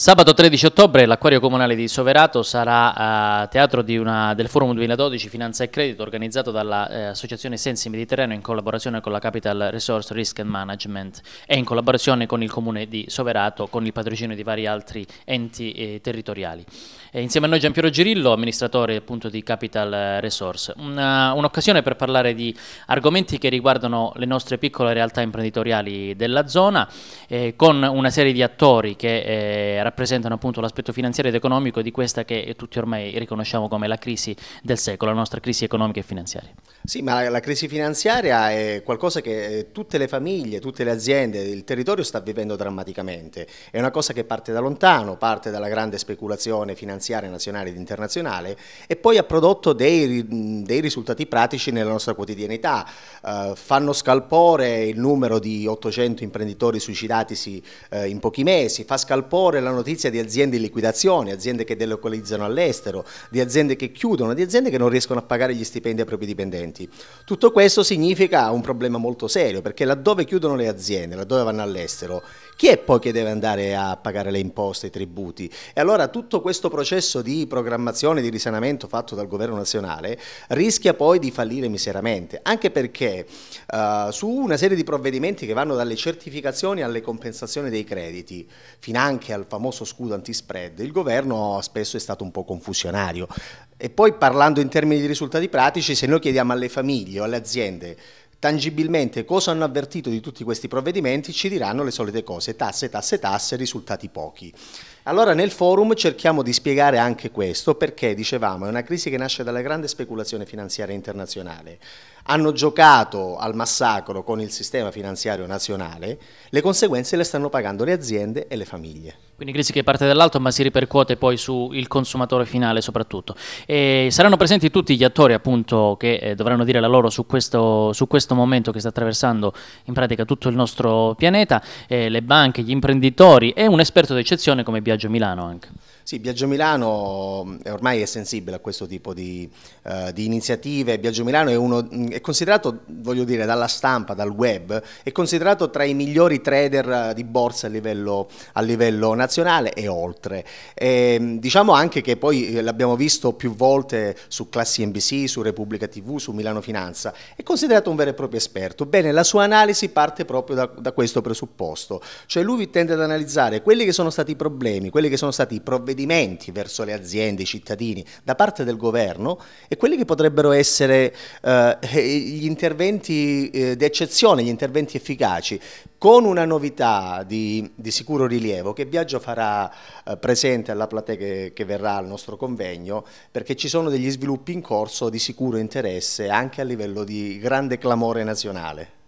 Sabato 13 ottobre l'Acquario Comunale di Soverato sarà eh, teatro una, del Forum 2012 Finanza e Credito organizzato dall'Associazione eh, Sensi Mediterraneo in collaborazione con la Capital Resource Risk and Management e in collaborazione con il Comune di Soverato con il patrocinio di vari altri enti eh, territoriali. E insieme a noi Giampiero Girillo, amministratore appunto di Capital Resource. Un'occasione un per parlare di argomenti che riguardano le nostre piccole realtà imprenditoriali della zona eh, con una serie di attori che rappresentano eh, rappresentano appunto l'aspetto finanziario ed economico di questa che tutti ormai riconosciamo come la crisi del secolo, la nostra crisi economica e finanziaria. Sì, ma la, la crisi finanziaria è qualcosa che eh, tutte le famiglie, tutte le aziende, il territorio sta vivendo drammaticamente. È una cosa che parte da lontano, parte dalla grande speculazione finanziaria nazionale ed internazionale e poi ha prodotto dei, dei risultati pratici nella nostra quotidianità. Uh, fanno scalpore il numero di 800 imprenditori suicidatisi uh, eh, in pochi mesi, fa scalpore la notizia di aziende in liquidazione, aziende che delocalizzano all'estero, di aziende che chiudono, di aziende che non riescono a pagare gli stipendi ai propri dipendenti. Tutto questo significa un problema molto serio, perché laddove chiudono le aziende, laddove vanno all'estero, chi è poi che deve andare a pagare le imposte, i tributi? E allora tutto questo processo di programmazione, di risanamento fatto dal governo nazionale rischia poi di fallire miseramente, anche perché uh, su una serie di provvedimenti che vanno dalle certificazioni alle compensazioni dei crediti, fino anche al famoso scudo antispread, il governo spesso è stato un po' confusionario. E poi parlando in termini di risultati pratici, se noi chiediamo alle famiglie o alle aziende tangibilmente cosa hanno avvertito di tutti questi provvedimenti, ci diranno le solite cose, tasse, tasse, tasse, risultati pochi. Allora nel forum cerchiamo di spiegare anche questo perché, dicevamo, è una crisi che nasce dalla grande speculazione finanziaria internazionale hanno giocato al massacro con il sistema finanziario nazionale, le conseguenze le stanno pagando le aziende e le famiglie. Quindi crisi che parte dall'alto ma si ripercuote poi sul consumatore finale soprattutto. E saranno presenti tutti gli attori appunto che eh, dovranno dire la loro su questo, su questo, momento che sta attraversando in pratica tutto il nostro pianeta, eh, le banche, gli imprenditori e un esperto d'eccezione come Biagio Milano anche. Sì, Biagio Milano mm, ormai è sensibile a questo tipo di, uh, di iniziative. Biagio Milano è, uno, mm, è, considerato, voglio dire, dalla stampa, dal web, è considerato tra i migliori trader eh, di borsa a livello, a livello nazionale e oltre. E, ehm, diciamo anche che poi eh, l'abbiamo visto più volte su Classi NBC, su Repubblica TV, su Milano Finanza. È considerato un vero e proprio esperto. Bene, la sua analisi parte proprio da, da questo presupposto. Cioè lui tende ad analizzare quelli che sono stati i problemi, quelli che sono stati i provvedimenti procedimenti verso le aziende, i cittadini da parte del governo e quelli che potrebbero essere eh, eh gli interventi eh, d'eccezione, gli interventi efficaci, con una novità di, di sicuro rilievo che Biagio farà eh, presente alla platea che, che verrà al nostro convegno, perché ci sono degli sviluppi in corso di sicuro interesse anche a livello di grande clamore nazionale.